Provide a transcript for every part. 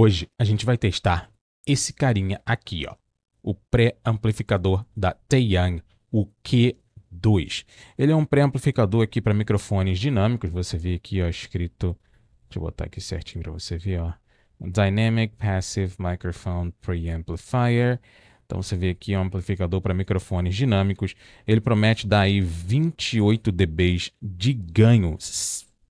Hoje a gente vai testar esse carinha aqui, ó, o pré-amplificador da Taeyang, o Q2. Ele é um pré-amplificador aqui para microfones dinâmicos, você vê aqui, ó, escrito, deixa eu botar aqui certinho para você ver, ó, Dynamic Passive Microphone Preamplifier. Então você vê aqui é um amplificador para microfones dinâmicos. Ele promete dar aí 28 dB de ganho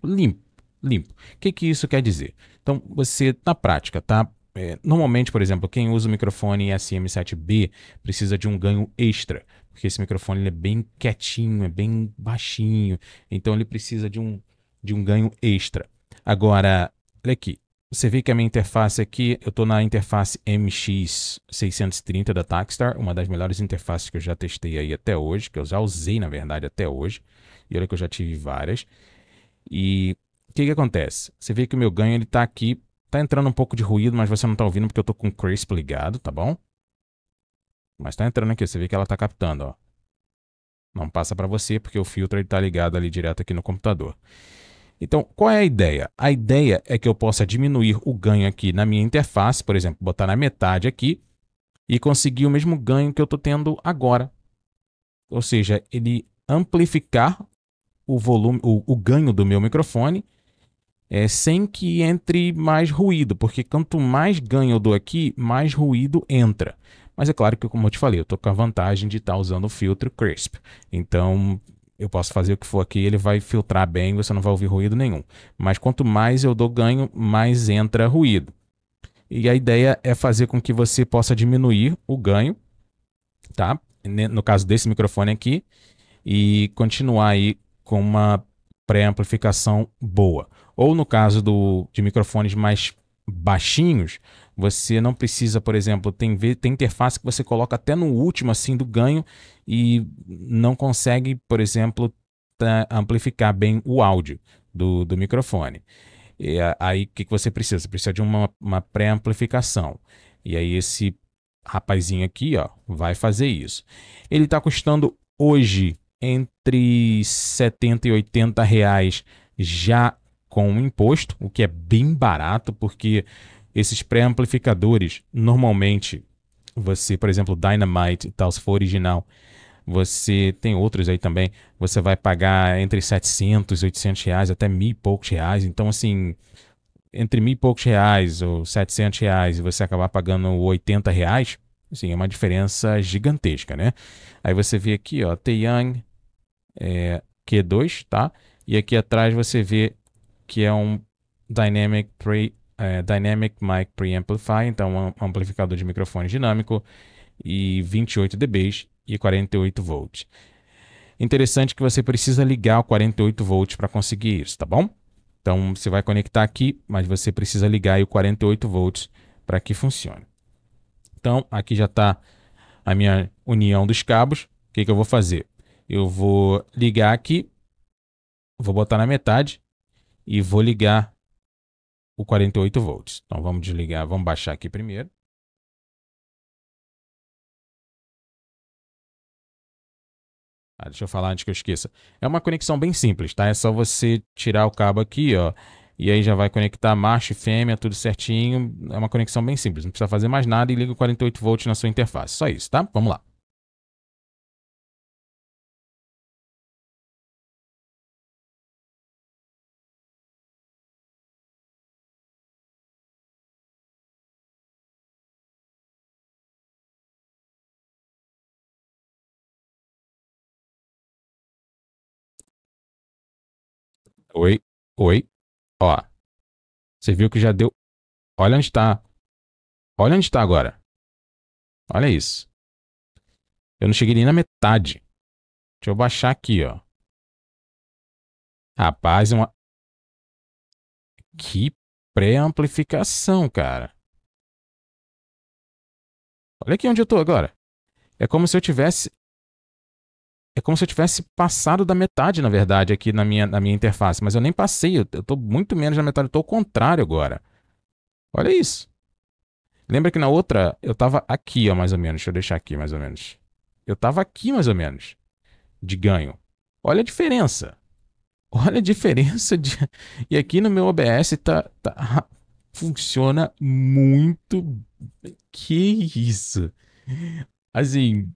limpo limpo. O que, que isso quer dizer? Então, você, na prática, tá? É, normalmente, por exemplo, quem usa o microfone SM7B precisa de um ganho extra, porque esse microfone é bem quietinho, é bem baixinho, então ele precisa de um, de um ganho extra. Agora, olha aqui, você vê que a minha interface aqui, eu estou na interface MX630 da Takstar, uma das melhores interfaces que eu já testei aí até hoje, que eu já usei, na verdade, até hoje. E olha que eu já tive várias. E que, que acontece? Você vê que o meu ganho ele tá aqui, tá entrando um pouco de ruído, mas você não tá ouvindo porque eu tô com o crisp ligado, tá bom? Mas tá entrando aqui, você vê que ela tá captando, ó. Não passa para você porque o filtro ele tá ligado ali direto aqui no computador. Então, qual é a ideia? A ideia é que eu possa diminuir o ganho aqui na minha interface, por exemplo, botar na metade aqui e conseguir o mesmo ganho que eu estou tendo agora. Ou seja, ele amplificar o volume, o, o ganho do meu microfone é, sem que entre mais ruído, porque quanto mais ganho eu dou aqui, mais ruído entra. Mas é claro que, como eu te falei, eu estou com a vantagem de estar tá usando o filtro crisp. Então, eu posso fazer o que for aqui, ele vai filtrar bem, você não vai ouvir ruído nenhum. Mas quanto mais eu dou ganho, mais entra ruído. E a ideia é fazer com que você possa diminuir o ganho, tá? No caso desse microfone aqui, e continuar aí com uma pré-amplificação boa. Ou no caso do, de microfones mais baixinhos, você não precisa, por exemplo, tem, tem interface que você coloca até no último assim do ganho e não consegue, por exemplo, tá, amplificar bem o áudio do, do microfone. E aí o que, que você precisa? Você precisa de uma, uma pré-amplificação. E aí esse rapazinho aqui ó, vai fazer isso. Ele está custando hoje entre 70 e 80 reais já com um imposto, o que é bem barato, porque esses pré-amplificadores, normalmente, você, por exemplo, Dynamite e tal, se for original, você tem outros aí também, você vai pagar entre 700 e 800 reais, até mil e poucos reais, então assim, entre mil e poucos reais ou 700 reais e você acabar pagando 80 reais, assim, é uma diferença gigantesca, né? Aí você vê aqui, ó, Taeyang é, Q2, tá? E aqui atrás você vê que é um Dynamic, pre, é, Dynamic Mic Preamplify, então um amplificador de microfone dinâmico, e 28 dB e 48 volts. Interessante que você precisa ligar o 48 volts para conseguir isso, tá bom? Então você vai conectar aqui, mas você precisa ligar o 48 volts para que funcione. Então aqui já está a minha união dos cabos. O que, que eu vou fazer? Eu vou ligar aqui, vou botar na metade e vou ligar o 48 volts. Então vamos desligar, vamos baixar aqui primeiro. Ah, deixa eu falar antes que eu esqueça. É uma conexão bem simples, tá? É só você tirar o cabo aqui, ó. E aí já vai conectar macho e fêmea, tudo certinho. É uma conexão bem simples, não precisa fazer mais nada e liga o 48 volts na sua interface. Só isso, tá? Vamos lá. Oi, oi. Ó. Você viu que já deu. Olha onde está. Olha onde está agora. Olha isso. Eu não cheguei nem na metade. Deixa eu baixar aqui, ó. Rapaz, é uma. Que pré-amplificação, cara. Olha aqui onde eu tô agora. É como se eu tivesse é como se eu tivesse passado da metade, na verdade, aqui na minha, na minha interface. Mas eu nem passei, eu estou muito menos da metade, eu estou ao contrário agora. Olha isso. Lembra que na outra eu estava aqui, ó, mais ou menos. Deixa eu deixar aqui, mais ou menos. Eu estava aqui, mais ou menos, de ganho. Olha a diferença. Olha a diferença de... E aqui no meu OBS tá, tá... funciona muito... Que isso? Assim,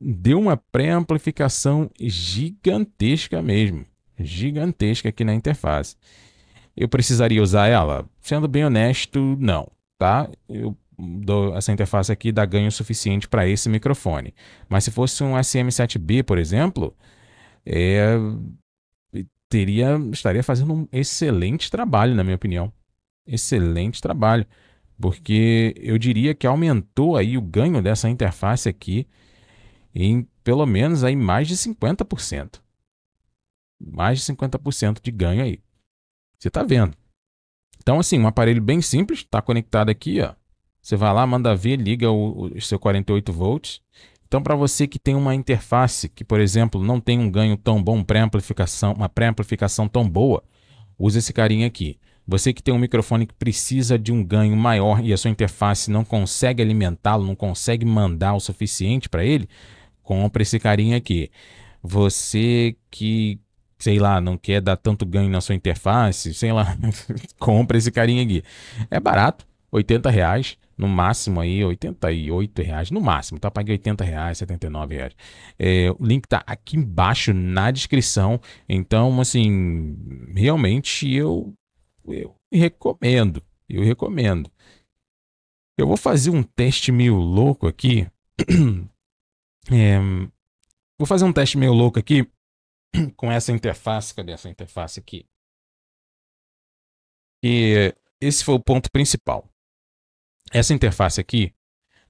deu uma pré-amplificação gigantesca mesmo, gigantesca aqui na interface. Eu precisaria usar ela? Sendo bem honesto, não, tá? Eu dou essa interface aqui dá ganho suficiente para esse microfone. Mas se fosse um SM7B, por exemplo, é, teria estaria fazendo um excelente trabalho, na minha opinião. Excelente trabalho, porque eu diria que aumentou aí o ganho dessa interface aqui em pelo menos aí mais de 50%. Mais de 50% de ganho aí. Você está vendo. Então, assim, um aparelho bem simples, está conectado aqui, ó. Você vai lá, manda ver, liga o, o seu 48 volts. Então, para você que tem uma interface que, por exemplo, não tem um ganho tão bom, pré-amplificação, uma pré-amplificação tão boa, usa esse carinha aqui. Você que tem um microfone que precisa de um ganho maior e a sua interface não consegue alimentá-lo, não consegue mandar o suficiente para ele, compra esse carinha aqui. Você que, sei lá, não quer dar tanto ganho na sua interface, sei lá, compra esse carinha aqui. É barato, 80 reais, no máximo aí, 88 reais, no máximo, tá? Paguei 80 reais, 79 reais. É, o link tá aqui embaixo na descrição, então, assim, realmente eu, eu recomendo, eu recomendo. Eu vou fazer um teste meio louco aqui, É, vou fazer um teste meio louco aqui com essa interface. Cadê essa interface aqui? E esse foi o ponto principal. Essa interface aqui,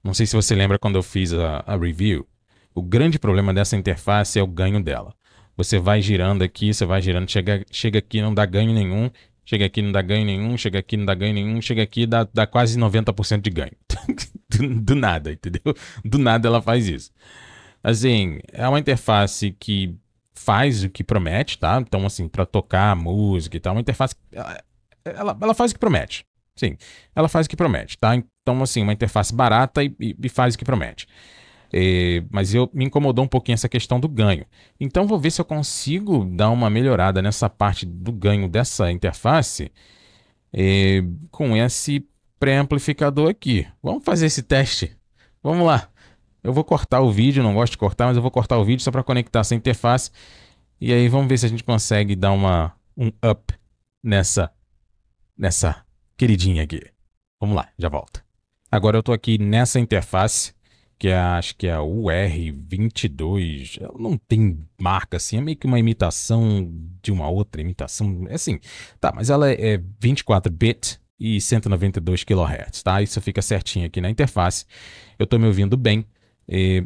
não sei se você lembra quando eu fiz a, a review, o grande problema dessa interface é o ganho dela. Você vai girando aqui, você vai girando, chega, chega aqui não dá ganho nenhum, chega aqui não dá ganho nenhum, chega aqui não dá ganho nenhum, chega aqui dá, dá quase 90% de ganho. do nada, entendeu? Do nada ela faz isso. Assim, é uma interface que faz o que promete, tá? Então, assim, para tocar música e tal, é uma interface. Ela, ela, faz o que promete. Sim, ela faz o que promete, tá? Então, assim, uma interface barata e, e, e faz o que promete. É, mas eu me incomodou um pouquinho essa questão do ganho. Então vou ver se eu consigo dar uma melhorada nessa parte do ganho dessa interface é, com esse pré-amplificador aqui. Vamos fazer esse teste. Vamos lá. Eu vou cortar o vídeo, não gosto de cortar, mas eu vou cortar o vídeo só para conectar essa interface. E aí vamos ver se a gente consegue dar uma, um up nessa, nessa queridinha aqui. Vamos lá, já volto. Agora eu estou aqui nessa interface, que é, acho que é a UR22. Ela não tem marca, assim, é meio que uma imitação de uma outra imitação. É assim, tá, mas ela é 24-bit, é e 192 kHz, tá? Isso fica certinho aqui na interface. Eu estou me ouvindo bem,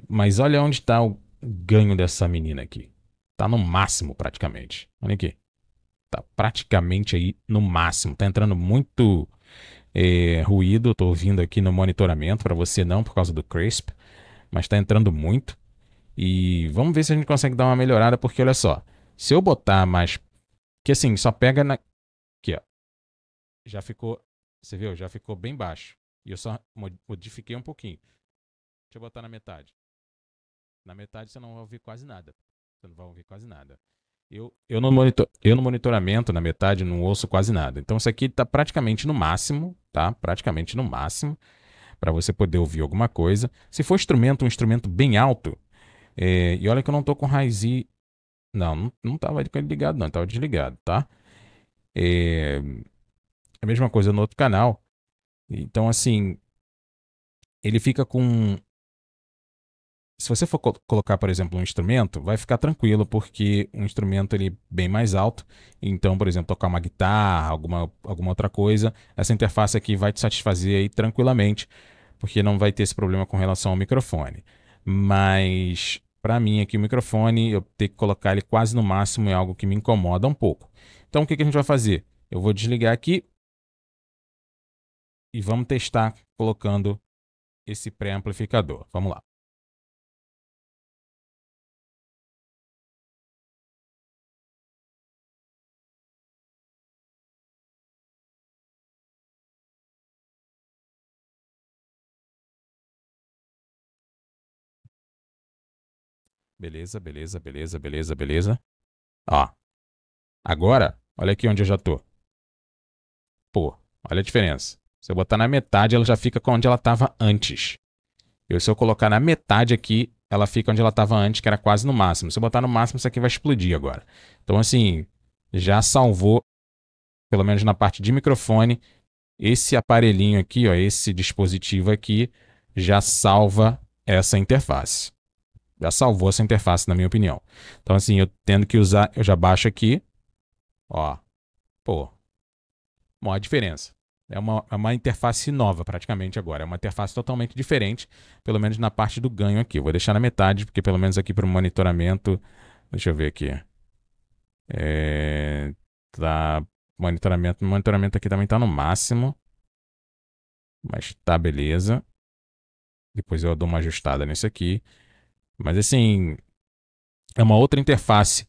mas olha onde está o ganho dessa menina aqui. Tá no máximo praticamente. Olha aqui. Tá praticamente aí no máximo. Tá entrando muito eh, ruído. Estou ouvindo aqui no monitoramento para você não por causa do crisp, mas está entrando muito. E vamos ver se a gente consegue dar uma melhorada, porque olha só, se eu botar mais que assim, só pega na aqui, ó. Já ficou você viu? Já ficou bem baixo. E eu só modifiquei um pouquinho. Deixa eu botar na metade. Na metade você não vai ouvir quase nada. Você não vai ouvir quase nada. Eu, eu, no, monitor, eu no monitoramento, na metade, não ouço quase nada. Então isso aqui está praticamente no máximo, tá? Praticamente no máximo, para você poder ouvir alguma coisa. Se for instrumento, um instrumento bem alto, é, e olha que eu não estou com raiz Não, não, não estava ligado não, Estava desligado, tá? É, é a mesma coisa no outro canal. Então, assim, ele fica com. Se você for co colocar, por exemplo, um instrumento, vai ficar tranquilo, porque um instrumento ele é bem mais alto. Então, por exemplo, tocar uma guitarra, alguma, alguma outra coisa, essa interface aqui vai te satisfazer aí tranquilamente, porque não vai ter esse problema com relação ao microfone. Mas, para mim, aqui o microfone, eu ter que colocar ele quase no máximo é algo que me incomoda um pouco. Então, o que, que a gente vai fazer? Eu vou desligar aqui e vamos testar colocando esse pré-amplificador. Vamos lá. Beleza, beleza, beleza, beleza, beleza. Ó. Agora, olha aqui onde eu já tô. Pô, olha a diferença. Se eu botar na metade, ela já fica onde ela estava antes. Eu, se eu colocar na metade aqui, ela fica onde ela estava antes, que era quase no máximo. Se eu botar no máximo, isso aqui vai explodir agora. Então, assim, já salvou, pelo menos na parte de microfone, esse aparelhinho aqui, ó, esse dispositivo aqui, já salva essa interface. Já salvou essa interface, na minha opinião. Então, assim, eu tendo que usar, eu já baixo aqui, ó, pô, maior diferença. É uma, é uma interface nova praticamente agora. É uma interface totalmente diferente, pelo menos na parte do ganho aqui. vou deixar na metade, porque pelo menos aqui para o monitoramento... Deixa eu ver aqui. É, tá, monitoramento, monitoramento aqui também está no máximo. Mas tá beleza. Depois eu dou uma ajustada nesse aqui. Mas assim, é uma outra interface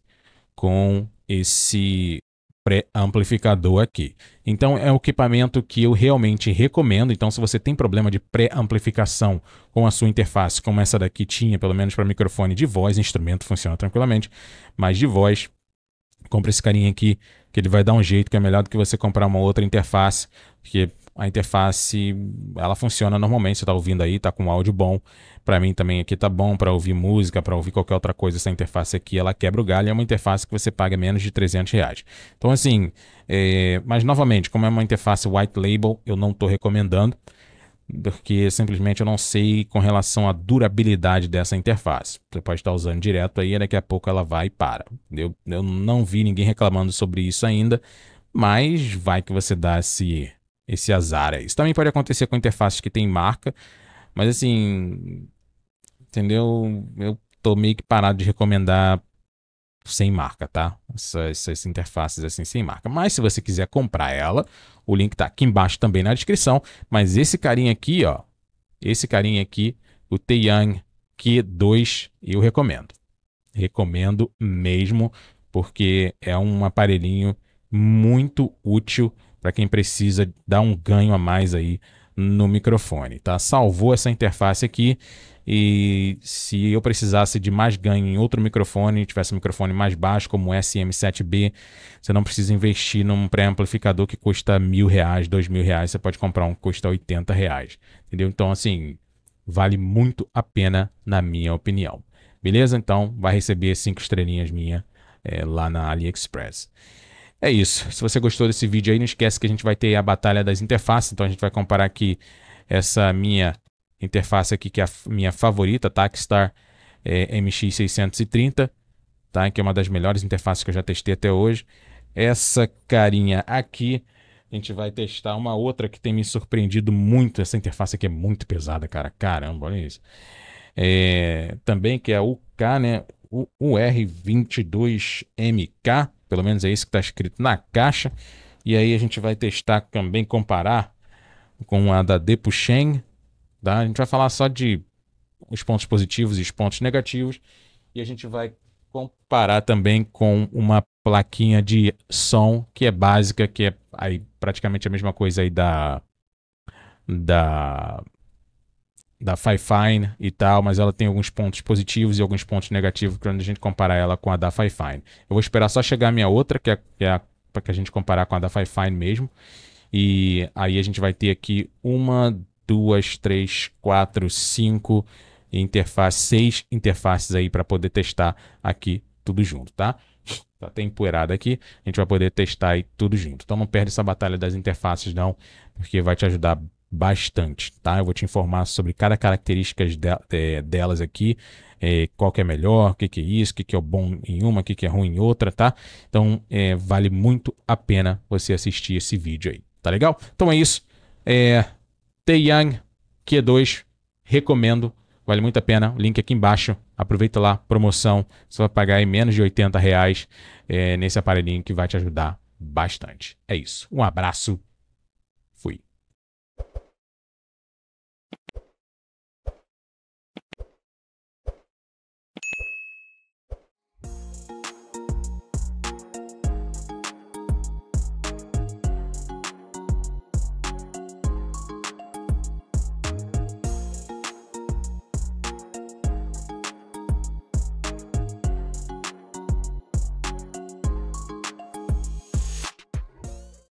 com esse pré-amplificador aqui. Então é um equipamento que eu realmente recomendo. Então se você tem problema de pré-amplificação com a sua interface, como essa daqui tinha, pelo menos para microfone de voz, instrumento funciona tranquilamente, mas de voz, compra esse carinha aqui que ele vai dar um jeito que é melhor do que você comprar uma outra interface, porque a interface ela funciona normalmente, você está ouvindo aí, está com um áudio bom. Para mim também aqui tá bom para ouvir música, para ouvir qualquer outra coisa. Essa interface aqui ela quebra o galho, é uma interface que você paga menos de 300 reais. Então assim, é... mas novamente, como é uma interface white label, eu não estou recomendando, porque simplesmente eu não sei com relação à durabilidade dessa interface. Você pode estar tá usando direto aí, daqui a pouco ela vai e para. Eu, eu não vi ninguém reclamando sobre isso ainda, mas vai que você dá esse esse azar. Isso também pode acontecer com interfaces que tem marca, mas assim, entendeu? Eu tô meio que parado de recomendar sem marca, tá? Essas, essas, interfaces assim sem marca. Mas se você quiser comprar ela, o link tá aqui embaixo também na descrição. Mas esse carinha aqui, ó, esse carinha aqui, o Taeyang Q2, eu recomendo. Recomendo mesmo, porque é um aparelhinho muito útil para quem precisa dar um ganho a mais aí no microfone, tá? Salvou essa interface aqui e se eu precisasse de mais ganho em outro microfone, tivesse um microfone mais baixo como o SM7B, você não precisa investir num pré-amplificador que custa mil reais, dois mil reais, você pode comprar um que custa 80 reais, entendeu? Então, assim, vale muito a pena na minha opinião. Beleza? Então, vai receber cinco estrelinhas minha é, lá na AliExpress. É isso. Se você gostou desse vídeo aí, não esquece que a gente vai ter a batalha das interfaces. Então a gente vai comparar aqui essa minha interface aqui, que é a minha favorita, Takstar tá? é, MX630, tá? Que é uma das melhores interfaces que eu já testei até hoje. Essa carinha aqui, a gente vai testar uma outra que tem me surpreendido muito. Essa interface aqui é muito pesada, cara. Caramba, olha isso. É, também que é a UK, né? O UR22MK pelo menos é isso que está escrito na caixa. E aí a gente vai testar também, comparar com a da Depuchen. Tá? A gente vai falar só de os pontos positivos e os pontos negativos. E a gente vai comparar também com uma plaquinha de som que é básica, que é aí praticamente a mesma coisa aí da da da Fifine e tal, mas ela tem alguns pontos positivos e alguns pontos negativos quando a gente compara ela com a da Fifine. Eu vou esperar só chegar a minha outra, que é, que é para que a gente comparar com a da Fifine mesmo. E aí a gente vai ter aqui uma, duas, três, quatro, cinco interfaces, seis interfaces aí para poder testar aqui tudo junto, tá? Tá até empoeirada aqui, a gente vai poder testar aí tudo junto. Então não perde essa batalha das interfaces não, porque vai te ajudar bastante, tá? Eu vou te informar sobre cada característica de, é, delas aqui, é, qual que é melhor, o que, que é isso, o que, que é bom em uma, o que, que é ruim em outra, tá? Então, é, vale muito a pena você assistir esse vídeo aí, tá legal? Então é isso. É, Taeyang Q2, recomendo, vale muito a pena. Link aqui embaixo, aproveita lá, promoção, você vai pagar aí menos de 80 reais é, nesse aparelhinho que vai te ajudar bastante. É isso, um abraço